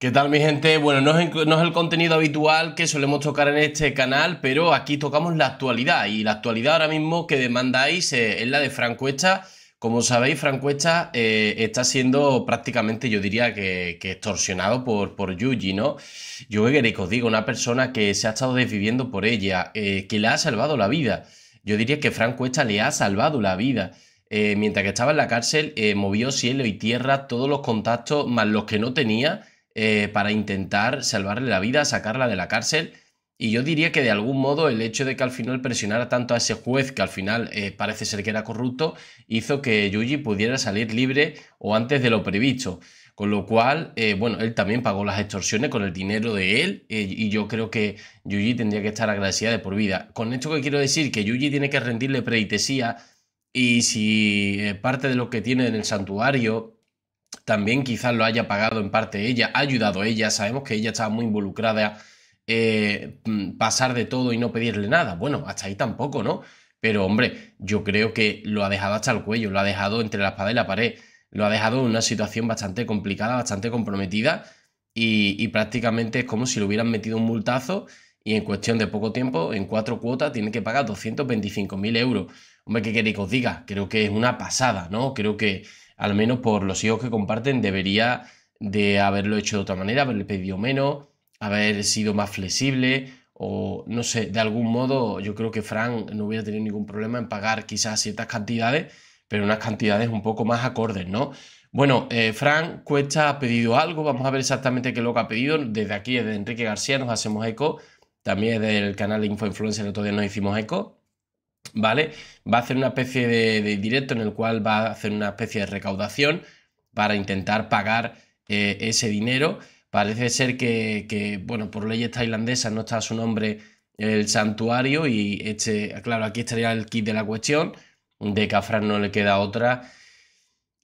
¿Qué tal mi gente? Bueno, no es, el contenido habitual que solemos tocar en este canal, pero aquí tocamos la actualidad y la actualidad ahora mismo que demandáis eh, es la de Francuesta. Como sabéis, Francuesta eh, está siendo prácticamente, yo diría que, extorsionado por, por, Yuji, ¿no? Yo qué que os digo, una persona que se ha estado desviviendo por ella, eh, que le ha salvado la vida. Yo diría que Francuesta le ha salvado la vida. Eh, mientras que estaba en la cárcel, movió cielo y tierra todos los contactos, más los que no tenía eh, para intentar salvarle la vida, sacarla de la cárcel. Y yo diría que de algún modo el hecho de que al final presionara tanto a ese juez, que al final eh, parece ser que era corrupto, hizo que Yuji pudiera salir libre o antes de lo previsto. Con lo cual, eh, bueno, él también pagó las extorsiones con el dinero de él y yo creo que Yuji tendría que estar agradecida de por vida. Con esto que quiero decir, que Yuji tiene que rendirle preitesía y si parte de lo que tiene en el santuario también quizás lo haya pagado en parte ella, ha ayudado ella, sabemos que ella estaba muy involucrada, a eh, mm, pasar de todo y no pedirle nada. Bueno, hasta ahí tampoco, ¿no? Pero hombre, yo creo que lo ha dejado hasta el cuello, lo ha dejado entre la espada y la pared, lo ha dejado en una situación bastante complicada, bastante comprometida y, y prácticamente es como si le hubieran metido un multazo y en cuestión de poco tiempo, en cuatro cuotas, tiene que pagar 225.000 euros. Hombre, ¿qué queréis que os diga? Creo que es una pasada, ¿no? Creo que al menos por los hijos que comparten, debería de haberlo hecho de otra manera, haberle pedido menos, haber sido más flexible o no sé, de algún modo yo creo que Frank no hubiera tenido ningún problema en pagar quizás ciertas cantidades, pero unas cantidades un poco más acordes, ¿no? Bueno, eh, Frank Cuesta ha pedido algo, vamos a ver exactamente qué es lo que ha pedido. Desde aquí, desde Enrique García, nos hacemos eco. También del el canal Info Influencer, el otro día nos hicimos eco. ¿vale? Va a hacer una especie de, directo en el cual va a hacer una especie de recaudación para intentar pagar eh, ese dinero. Parece ser que, bueno, por leyes tailandesas no está a su nombre el santuario y este, claro, aquí estaría el kit de la cuestión, de que a Frank no le queda otra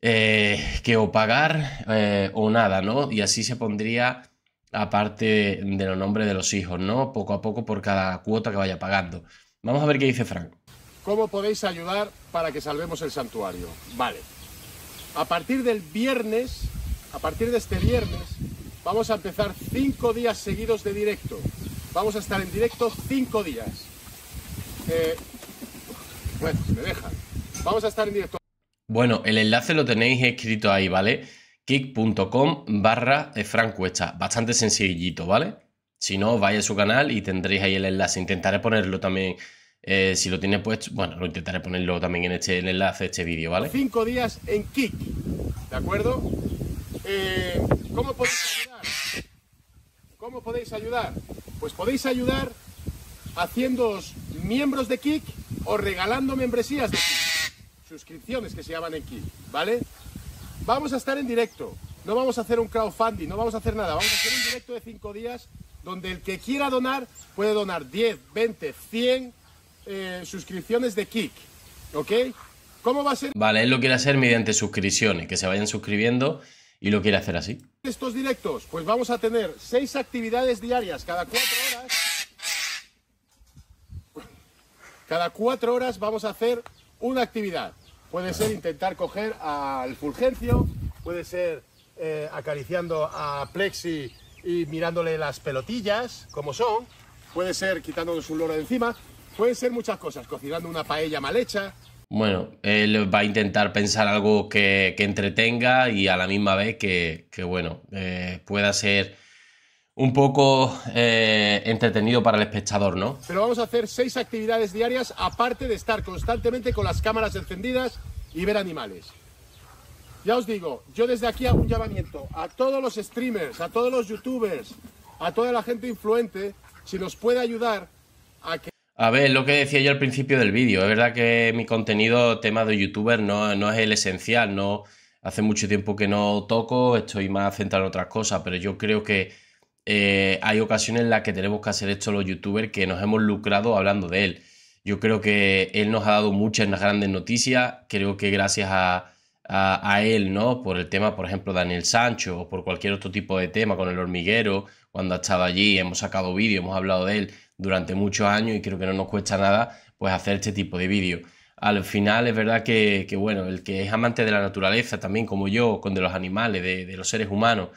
eh, que o pagar eh, o nada, ¿no? Y así se pondría aparte de los nombres de los hijos, ¿no? Poco a poco por cada cuota que vaya pagando. Vamos a ver qué dice Frank. ¿Cómo podéis ayudar para que salvemos el santuario? Vale. A partir del viernes, a partir de este viernes, vamos a empezar cinco días seguidos de directo. Vamos a estar en directo cinco días. Eh, bueno, me deja. Vamos a estar en directo. Bueno, el enlace lo tenéis escrito ahí, ¿vale? kick.com barra francuesta. Bastante sencillito, ¿vale? Si no, vais a su canal y tendréis ahí el enlace. Intentaré ponerlo también eh, si lo tiene puesto, bueno, lo intentaré ponerlo también este, en el enlace, este vídeo, ¿vale? Cinco días en Kick, ¿de acuerdo? Eh, ¿Cómo podéis ayudar? ¿Cómo podéis ayudar? Pues podéis ayudar haciéndoos miembros de Kick o regalando membresías de suscripciones que se llaman en Kik, ¿vale? Vamos a estar en directo, no vamos a hacer un crowdfunding, no vamos a hacer nada, vamos a hacer un directo de cinco días donde el que quiera donar puede donar 10, 20, 100 eh, suscripciones de Kick, ¿ok? ¿Cómo va a ser? Vale, él lo quiere hacer mediante suscripciones, que se vayan suscribiendo y lo quiere hacer así. Estos directos, pues vamos a tener seis actividades diarias cada cuatro horas. Cada cuatro horas vamos a hacer una actividad. Puede ser intentar coger al Fulgencio, puede ser eh, acariciando a Plexi y mirándole las pelotillas, como son, puede ser quitándonos su loro de encima, Pueden ser muchas cosas, cocinando una paella mal hecha. Bueno, él va a intentar pensar algo que, entretenga y a la misma vez que, bueno, eh, pueda ser un poco eh, entretenido para el espectador, ¿no? Pero vamos a hacer seis actividades diarias, aparte de estar constantemente con las cámaras encendidas y ver animales. Ya os digo, yo desde aquí hago un llamamiento a todos los streamers, a todos los youtubers, a toda la gente influente, si nos puede ayudar a que... A ver, lo que decía yo al principio del vídeo, es verdad que mi contenido, tema de youtuber, no, no es el esencial, no hace mucho tiempo que no toco, estoy más centrado en otras cosas, pero yo creo que eh, hay ocasiones en las que tenemos que hacer esto los youtubers que nos hemos lucrado hablando de él. Yo creo que él nos ha dado muchas grandes noticias, creo que gracias a, él, ¿no? Por el tema, por ejemplo, Daniel Sancho o por cualquier otro tipo de tema con el hormiguero, cuando ha estado allí, hemos sacado vídeos, hemos hablado de él durante muchos años y creo que no nos cuesta nada pues hacer este tipo de vídeos. Al final es verdad que, bueno, el que es amante de la naturaleza también como yo, con de los animales, de, los seres humanos,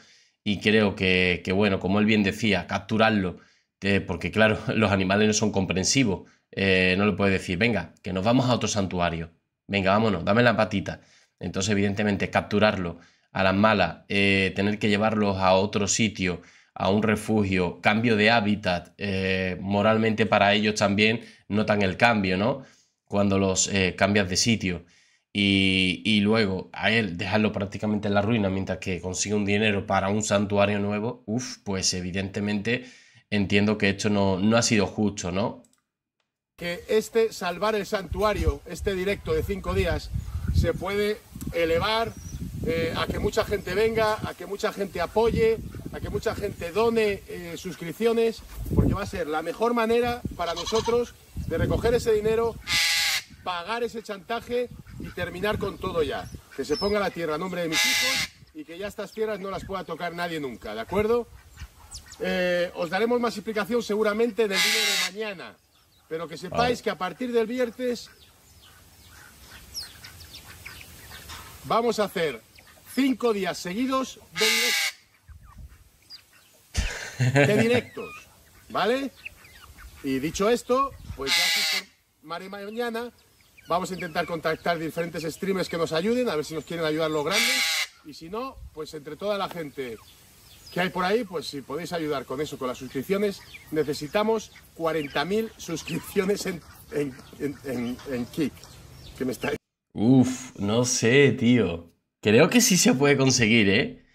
y creo que, bueno, como él bien decía, capturarlo, eh, porque claro, los animales no son comprensivos, eh, no le puedes decir, venga, que nos vamos a otro santuario, venga, vámonos, dame la patita. Entonces, evidentemente, capturarlo a las malas, eh, tener que llevarlos a otro sitio, a un refugio, cambio de hábitat, eh, moralmente para ellos también notan el cambio, ¿no? Cuando los eh, cambias de sitio. Y, luego a él dejarlo prácticamente en la ruina mientras que consigue un dinero para un santuario nuevo, uff, pues evidentemente entiendo que esto no, no ha sido justo, ¿no? Que este salvar el santuario, este directo de cinco días, se puede elevar eh, a que mucha gente venga, a que mucha gente apoye, a que mucha gente done eh, suscripciones, porque va a ser la mejor manera para nosotros de recoger ese dinero, pagar ese chantaje y terminar con todo ya. Que se ponga la tierra a nombre de mis hijos y que ya estas tierras no las pueda tocar nadie nunca, ¿de acuerdo? Eh, os daremos más explicación seguramente del vídeo de mañana, pero que sepáis que a partir del viernes vamos a hacer cinco días seguidos de de directos, ¿vale? Y dicho esto, pues ya mar y mañana vamos a intentar contactar diferentes streamers que nos ayuden, a ver si nos quieren ayudar los grandes. Y si no, pues entre toda la gente que hay por ahí, pues si podéis ayudar con eso, con las suscripciones, necesitamos 40.000 suscripciones en, en, en, en Kik. Que me está... Uf, no sé, tío. Creo que sí se puede conseguir, ¿eh?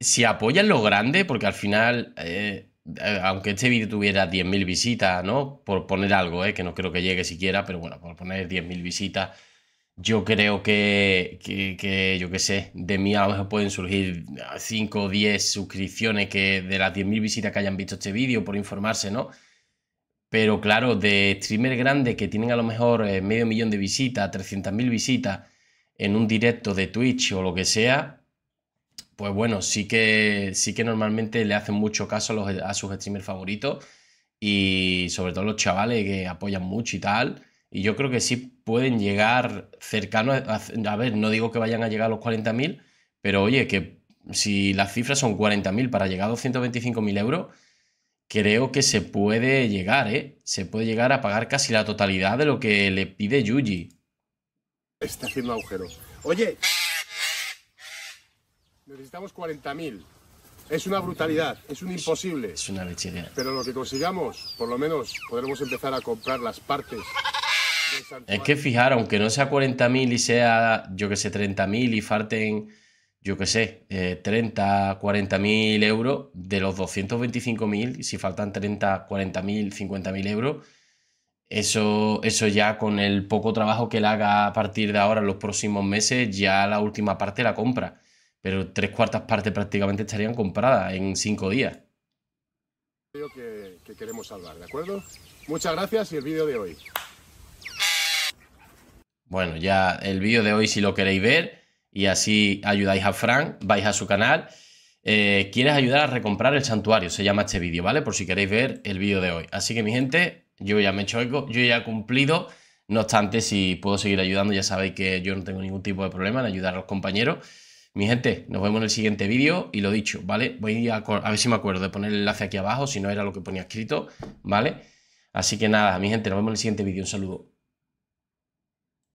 si apoyan lo grande, porque al final, eh, eh, aunque este vídeo tuviera 10.000 visitas, ¿no? Por poner algo, eh, que no creo que llegue siquiera, pero bueno, por poner 10.000 visitas, yo creo que, que, que, yo qué sé, de mí a lo mejor pueden surgir 5 o 10 suscripciones que de las 10.000 visitas que hayan visto este vídeo, por informarse, ¿no? Pero claro, de streamers grandes que tienen a lo mejor medio millón de visitas, 300.000 visitas en un directo de Twitch o lo que sea, pues bueno, sí que, sí que normalmente le hacen mucho caso a, sus streamers favoritos y sobre todo los chavales que apoyan mucho y tal. Y yo creo que sí pueden llegar cercano a, ver, no digo que vayan a llegar a los 40.000, pero oye, que si las cifras son 40.000 para llegar a 225.000 euros, creo que se puede llegar, ¿eh? Se puede llegar a pagar casi la totalidad de lo que le pide Yuji. Está haciendo agujero. Oye, Necesitamos 40.000. Es una brutalidad, es un imposible. Es una lechería. Pero lo que consigamos, por lo menos podremos empezar a comprar las partes. Es que fijar, aunque no sea 40.000 y sea, yo que sé, 30.000 y falten, yo que sé, eh, 30, 40.000 euros, de los 225.000, si faltan 30, 40.000, 50.000 euros, eso, eso ya con el poco trabajo que él haga a partir de ahora, los próximos meses, ya la última parte la compra pero tres cuartas partes prácticamente estarían compradas en cinco días. Que, queremos salvar, ¿de acuerdo? Muchas gracias y el vídeo de hoy. Bueno, ya el vídeo de hoy si lo queréis ver y así ayudáis a Frank, vais a su canal. Eh, quieres ayudar a recomprar el santuario, se llama este vídeo, ¿vale? Por si queréis ver el vídeo de hoy. Así que mi gente, yo ya me he hecho eco, yo ya he cumplido. No obstante, si puedo seguir ayudando, ya sabéis que yo no tengo ningún tipo de problema en ayudar a los compañeros. Mi gente, nos vemos en el siguiente vídeo y lo dicho, ¿vale? Voy a, a ver si me acuerdo de poner el enlace aquí abajo, si no era lo que ponía escrito, ¿vale? Así que nada, mi gente, nos vemos en el siguiente vídeo. Un saludo.